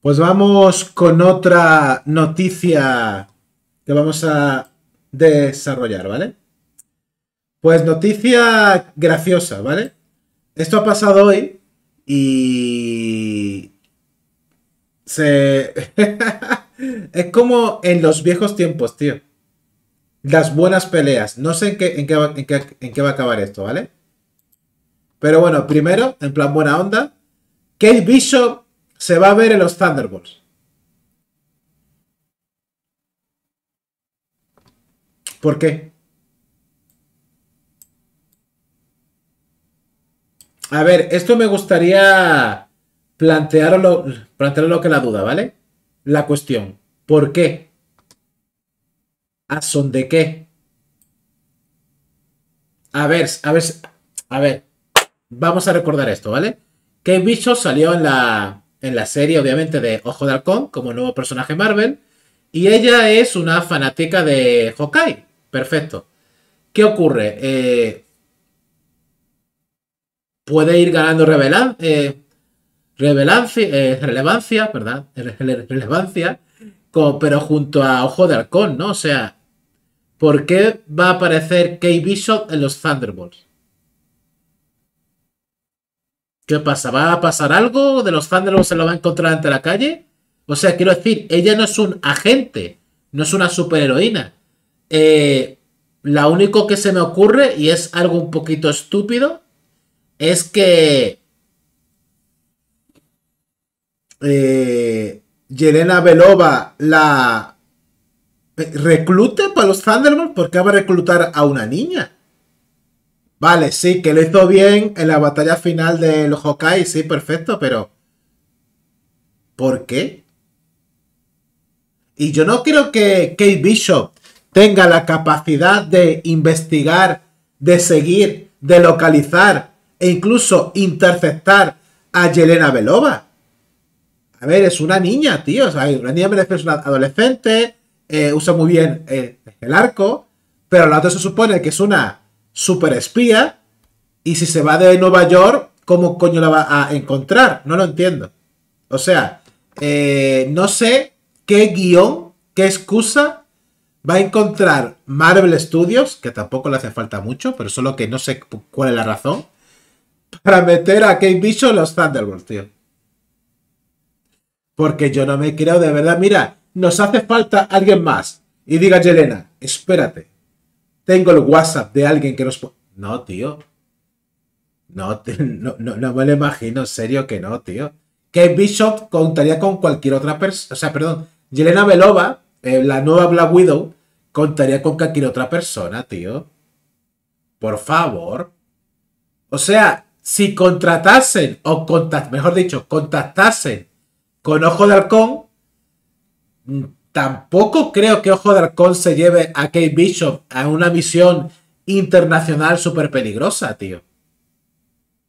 Pues vamos con otra noticia que vamos a desarrollar, ¿vale? Pues noticia graciosa, ¿vale? Esto ha pasado hoy y... Se... es como en los viejos tiempos, tío. Las buenas peleas. No sé en qué, en qué, en qué va a acabar esto, ¿vale? Pero bueno, primero, en plan buena onda, Kate Bishop se va a ver en los Thunderbolts. ¿Por qué? A ver, esto me gustaría plantearlo, plantearlo que la duda, ¿vale? La cuestión. ¿Por qué? ¿A son de qué? A ver, a ver, a ver. Vamos a recordar esto, ¿vale? ¿Qué bicho salió en la en la serie, obviamente, de Ojo de Halcón como nuevo personaje Marvel. Y ella es una fanática de Hawkeye. Perfecto. ¿Qué ocurre? Eh, puede ir ganando eh, eh, relevancia, ¿verdad? Relevancia, pero junto a Ojo de Halcón, ¿no? O sea, ¿por qué va a aparecer Kay Bishop en los Thunderbolts? ¿Qué pasa? ¿Va a pasar algo? ¿De los Thunderbolts se lo va a encontrar ante la calle? O sea, quiero decir, ella no es un agente, no es una superheroína. heroína. Eh, lo único que se me ocurre, y es algo un poquito estúpido, es que eh, Yelena Belova la reclute para los Thunderbolts porque va a reclutar a una niña. Vale, sí, que lo hizo bien en la batalla final de los Hawkeye, sí, perfecto, pero. ¿Por qué? Y yo no creo que Kate Bishop tenga la capacidad de investigar, de seguir, de localizar e incluso interceptar a Yelena Belova. A ver, es una niña, tío. una niña merece ser una adolescente, eh, usa muy bien eh, el arco, pero la otra se supone que es una super espía. Y si se va de Nueva York, ¿cómo coño la va a encontrar? No lo entiendo. O sea, eh, no sé qué guión, qué excusa va a encontrar Marvel Studios, que tampoco le hace falta mucho, pero solo que no sé cuál es la razón, para meter a Kate Bishop en los Thunderbolts, tío. Porque yo no me creo de verdad, mira, nos hace falta alguien más. Y diga Yelena, espérate, tengo el WhatsApp de alguien que nos... No, tío. No, no, no, me lo imagino, En serio que no, tío. Que Bishop contaría con cualquier otra persona. O sea, perdón. Yelena Belova, eh, la nueva Black Widow, contaría con cualquier otra persona, tío. Por favor. O sea, si contratasen, o contact, mejor dicho, contactasen con Ojo de Halcón, Tampoco creo que Ojo de Halcón se lleve a Kate Bishop a una misión internacional súper peligrosa, tío.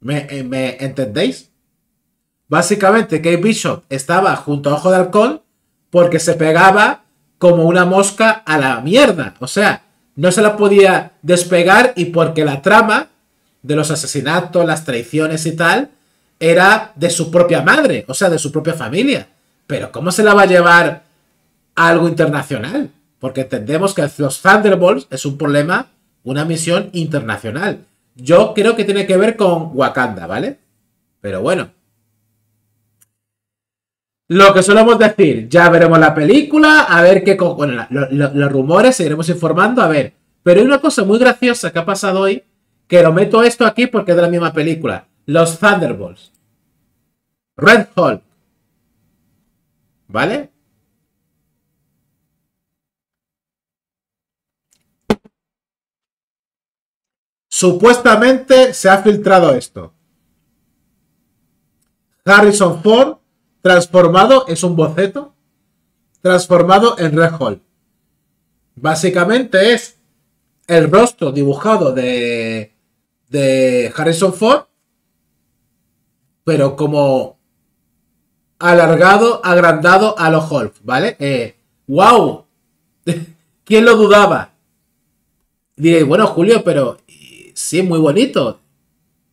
Eh, ¿Me, entendéis? Básicamente, Kate Bishop estaba junto a Ojo de Halcón porque se pegaba como una mosca a la mierda. O sea, no se la podía despegar y porque la trama de los asesinatos, las traiciones y tal, era de su propia madre, o sea, de su propia familia. Pero ¿cómo se la va a llevar algo internacional, porque entendemos que los Thunderbolts es un problema, una misión internacional. Yo creo que tiene que ver con Wakanda, ¿vale? Pero bueno. Lo que solemos decir, ya veremos la película, a ver qué... con los rumores, seguiremos informando, a ver. Pero hay una cosa muy graciosa que ha pasado hoy, que lo meto esto aquí porque es de la misma película. Los Thunderbolts. Red Hulk. ¿Vale? Supuestamente se ha filtrado esto. Harrison Ford transformado es un boceto transformado en Red Hall. Básicamente es el rostro dibujado de, de Harrison Ford, pero como alargado, agrandado a los Hulk, ¿vale? ¡Wow! Eh, ¿Quién lo dudaba? Diréis, bueno, Julio, pero Sí, muy bonito.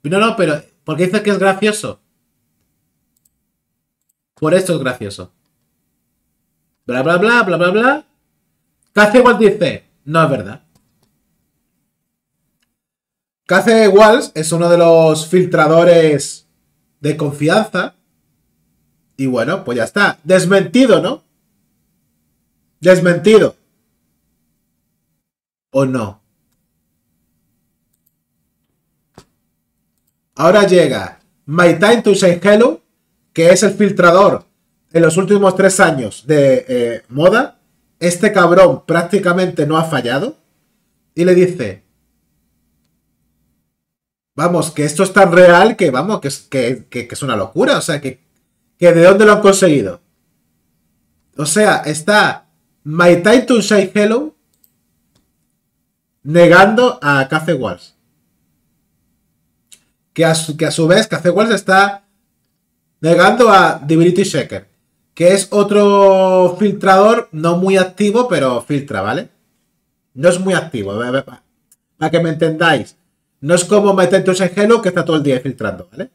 No, no, pero porque dice que es gracioso. Por esto es gracioso. Bla, bla, bla, bla, bla, bla. Casi igual dice, no es verdad. Case Walls es uno de los filtradores de confianza. Y bueno, pues ya está. Desmentido, ¿no? Desmentido. ¿O no? Ahora llega My Time to Shine Hello, que es el filtrador en los últimos tres años de eh, moda. Este cabrón prácticamente no ha fallado. Y le dice, vamos, que esto es tan real que, vamos, que es, que, es una locura. O sea, que, que de dónde lo han conseguido. O sea, está My Time to Shine Hello negando a Cafe Walsh que a su, que hace su vez Café está negando a Divinity Shaker, que es otro filtrador no muy activo, pero filtra, ¿vale? No es muy activo, para que me entendáis. No es como Metentus en que está todo el día filtrando, ¿vale?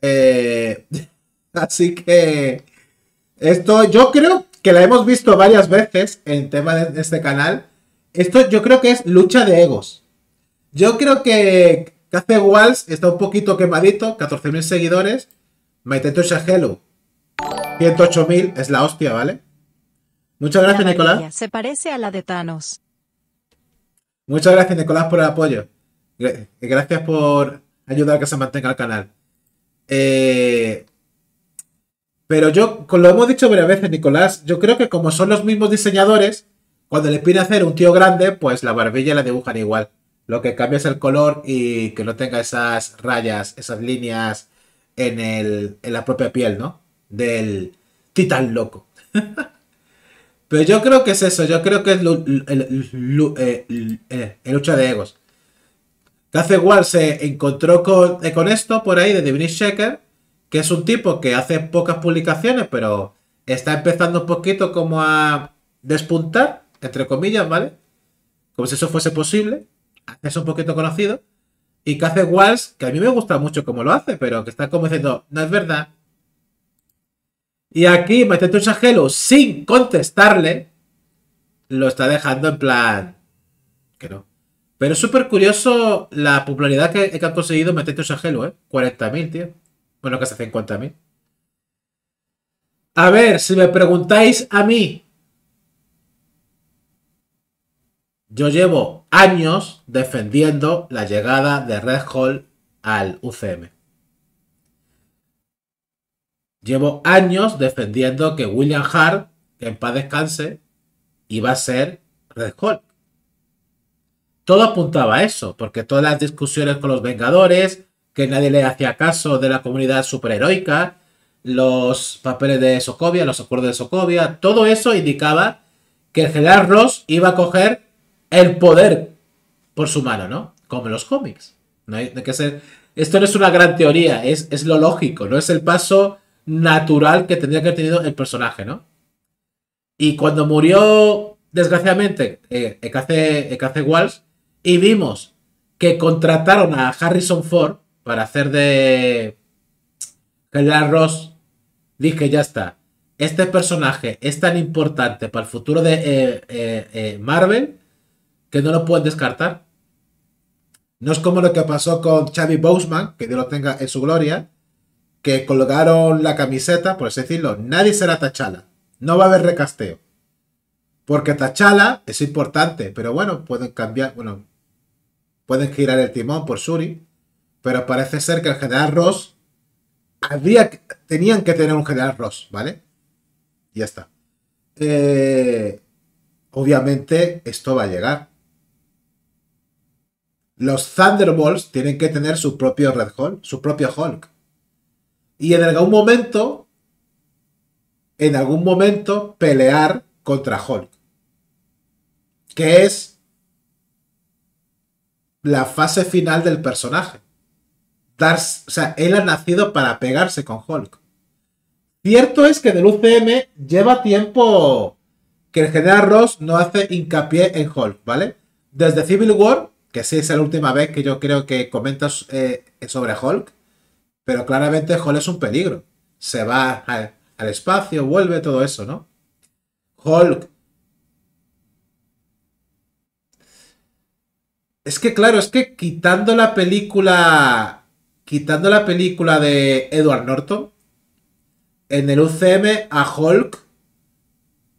Eh, así que esto yo creo que la hemos visto varias veces en tema de este canal. Esto yo creo que es lucha de egos. Yo creo que hace Walls está un poquito quemadito, 14.000 seguidores. Maitetusha Hello, 108.000, es la hostia, ¿vale? Muchas gracias, Nicolás. Se parece a la de Thanos. Muchas gracias, Nicolás, por el apoyo. Gracias por ayudar a que se mantenga el canal. Eh, pero yo, lo hemos dicho varias veces, Nicolás, yo creo que como son los mismos diseñadores, cuando les pide hacer un tío grande, pues la barbilla la dibujan igual. Lo que cambia es el color y que no tenga esas rayas, esas líneas en, la propia piel, ¿no? Del titán loco. Pero yo creo que es eso, yo creo que es eh, eh, el, lucha de egos. Hace igual se encontró eh, con, esto por ahí de Divinity Shaker, que es un tipo que hace pocas publicaciones, pero está empezando un poquito como a despuntar, entre comillas, ¿vale? Como si eso fuese posible es un poquito conocido, y que hace Walsh, que a mí me gusta mucho como lo hace, pero que está como diciendo, no es verdad. Y aquí un Angelo, sin contestarle, lo está dejando en plan que no. Pero es súper curioso la popularidad que, ha han conseguido un Angelo, ¿eh? 40.000, tío. Bueno, casi 50.000. A ver, si me preguntáis a mí, yo llevo años defendiendo la llegada de Red Hall al UCM. Llevo años defendiendo que William Hart, que en paz descanse, iba a ser Red Hall. Todo apuntaba a eso, porque todas las discusiones con los Vengadores, que nadie le hacía caso de la comunidad superheroica, los papeles de Sokovia, los acuerdos de Sokovia, todo eso indicaba que el Ross iba a coger el poder por su mano, ¿no? Como en los cómics. Esto no es una gran teoría, es, lo lógico, no es el paso natural que tendría que haber tenido el personaje, ¿no? Y cuando murió, desgraciadamente, eh, Ekace, Walsh, y vimos que contrataron a Harrison Ford para hacer de General Ross, dije, ya está. Este personaje es tan importante para el futuro de eh, eh, eh, Marvel que no lo pueden descartar. No es como lo que pasó con Xavi Boseman, que Dios lo tenga en su gloria, que colgaron la camiseta, por así decirlo, nadie será Tachala. No va a haber recasteo. Porque Tachala es importante, pero bueno, pueden cambiar, bueno, pueden girar el timón por Suri, pero parece ser que el general Ross habría, tenían que tener un general Ross, ¿vale? Y ya está. Eh, obviamente esto va a llegar los Thunderbolts tienen que tener su propio Red Hulk, su propio Hulk. Y en algún momento, en algún momento, pelear contra Hulk. Que es la fase final del personaje. o sea, él ha nacido para pegarse con Hulk. Cierto es que del UCM lleva tiempo que el general Ross no hace hincapié en Hulk, ¿vale? Desde Civil War que sí es la última vez que yo creo que comentas eh, sobre Hulk, pero claramente Hulk es un peligro. Se va al, espacio, vuelve, todo eso, ¿no? Hulk. Es que claro, es que quitando la película, quitando la película de Edward Norton, en el UCM a Hulk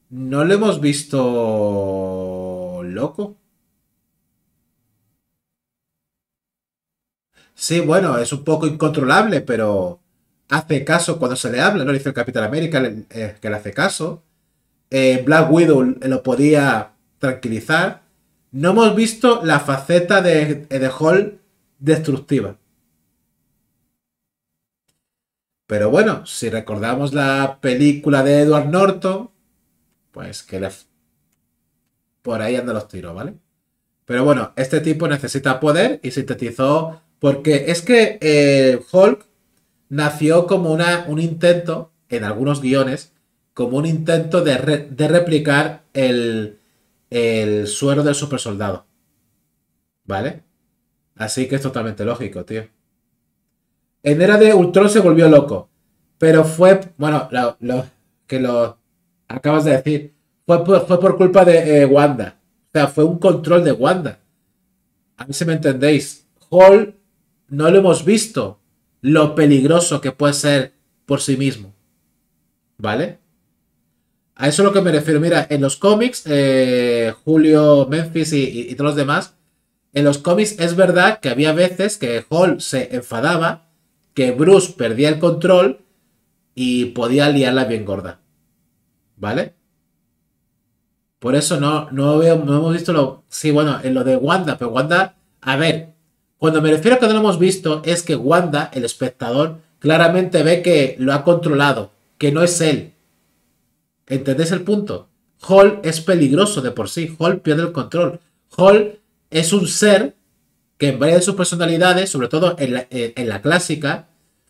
no lo hemos visto loco. Sí, bueno, es un poco incontrolable, pero hace caso cuando se le habla, ¿no? Le dice el Capitán América eh, que le hace caso. Eh, Black Widow lo podía tranquilizar. No hemos visto la faceta de, de Hall destructiva. Pero bueno, si recordamos la película de Edward Norton, pues que le... por ahí anda los tiros, ¿vale? Pero bueno, este tipo necesita poder y sintetizó porque es que eh, Hulk nació como una, un intento, en algunos guiones, como un intento de, replicar el, suero del supersoldado. ¿Vale? Así que es totalmente lógico, tío. En Era de Ultron se volvió loco. Pero fue, bueno, lo, que lo acabas de decir, fue, por culpa de eh, Wanda. O sea, fue un control de Wanda. A mí si me entendéis. Hulk no lo hemos visto lo peligroso que puede ser por sí mismo. ¿Vale? A eso es lo que me refiero. Mira, en los cómics, eh, Julio, Memphis y, todos los demás, en los cómics es verdad que había veces que Hall se enfadaba, que Bruce perdía el control y podía liarla bien gorda. ¿Vale? Por eso no, no, no hemos visto lo... Sí, bueno, en lo de Wanda, pero Wanda, a ver, cuando me refiero a que no lo hemos visto es que Wanda, el espectador, claramente ve que lo ha controlado, que no es él. ¿Entendés el punto? Hall es peligroso de por sí, Hall pierde el control. Hall es un ser que en varias de sus personalidades, sobre todo en la, eh, clásica,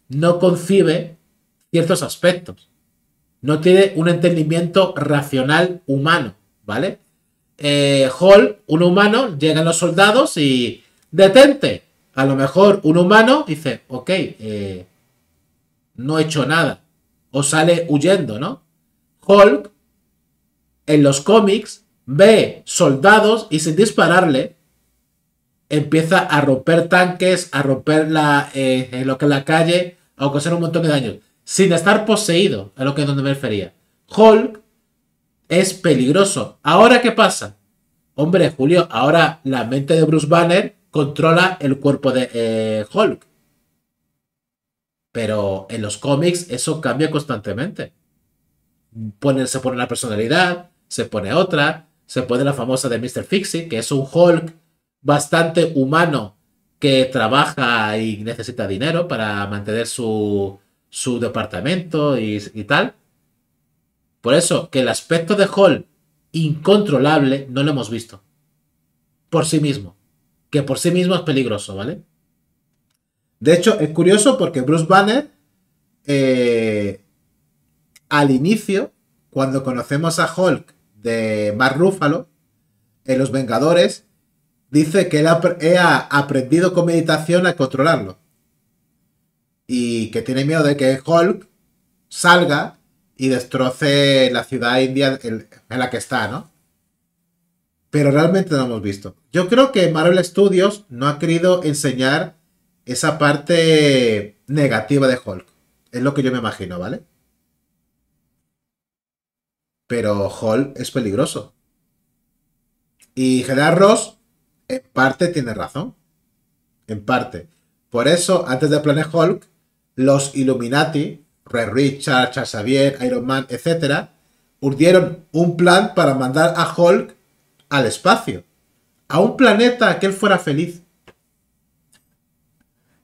no concibe ciertos aspectos. No tiene un entendimiento racional humano, ¿vale? Eh, Hall, un humano, llegan los soldados y detente. A lo mejor un humano dice, ok, eh, no he hecho nada. O sale huyendo, ¿no? Hulk, en los cómics, ve soldados y sin dispararle, empieza a romper tanques, a romper la, eh, lo que la calle, a causar un montón de daño Sin estar poseído, a lo que es donde me refería. Hulk es peligroso. Ahora, ¿qué pasa? Hombre, Julio, ahora la mente de Bruce Banner controla el cuerpo de eh, Hulk. Pero en los cómics eso cambia constantemente. se pone una personalidad, se pone otra, se pone la famosa de Mr. Fixie, que es un Hulk bastante humano que trabaja y necesita dinero para mantener su, su departamento y, y tal. Por eso que el aspecto de Hulk incontrolable no lo hemos visto. Por sí mismo que por sí mismo es peligroso, ¿vale? De hecho, es curioso porque Bruce Banner, eh, al inicio, cuando conocemos a Hulk de Mark Ruffalo, en Los Vengadores, dice que él ha, aprendido con meditación a controlarlo. Y que tiene miedo de que Hulk salga y destroce la ciudad india en la que está, ¿no? pero realmente no hemos visto. Yo creo que Marvel Studios no ha querido enseñar esa parte negativa de Hulk. Es lo que yo me imagino, ¿vale? Pero Hulk es peligroso. Y Gerard Ross, en parte, tiene razón. En parte. Por eso, antes de Planet Hulk, los Illuminati, Red Richard, Charles Xavier, Iron Man, etc., urdieron un plan para mandar a Hulk al espacio, a un planeta que él fuera feliz.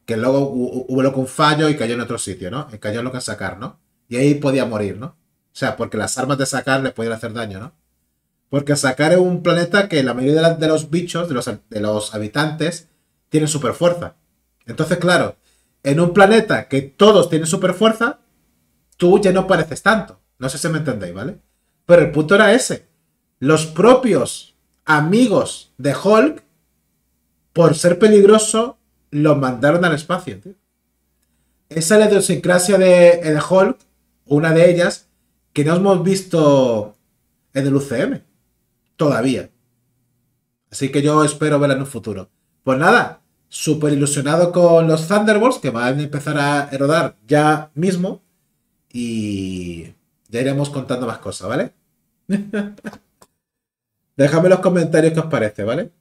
Que luego hubo un fallo y cayó en otro sitio, ¿no? Y cayó en lo que sacar, ¿no? Y ahí podía morir, ¿no? O sea, porque las armas de sacar le podían hacer daño, ¿no? Porque sacar es un planeta que la mayoría de, los bichos, de los, habitantes, tienen super fuerza. Entonces, claro, en un planeta que todos tienen super fuerza, tú ya no pareces tanto. No sé si me entendéis, ¿vale? Pero el punto era ese. Los propios amigos de Hulk, por ser peligroso, los mandaron al espacio, Esa es la idiosincrasia eh, de, Hulk, una de ellas, que no hemos visto en el UCM. Todavía. Así que yo espero verla en un futuro. Pues nada, súper ilusionado con los Thunderbolts, que van a empezar a rodar ya mismo. Y ya iremos contando más cosas, ¿vale? Déjame los comentarios que os parece, ¿vale?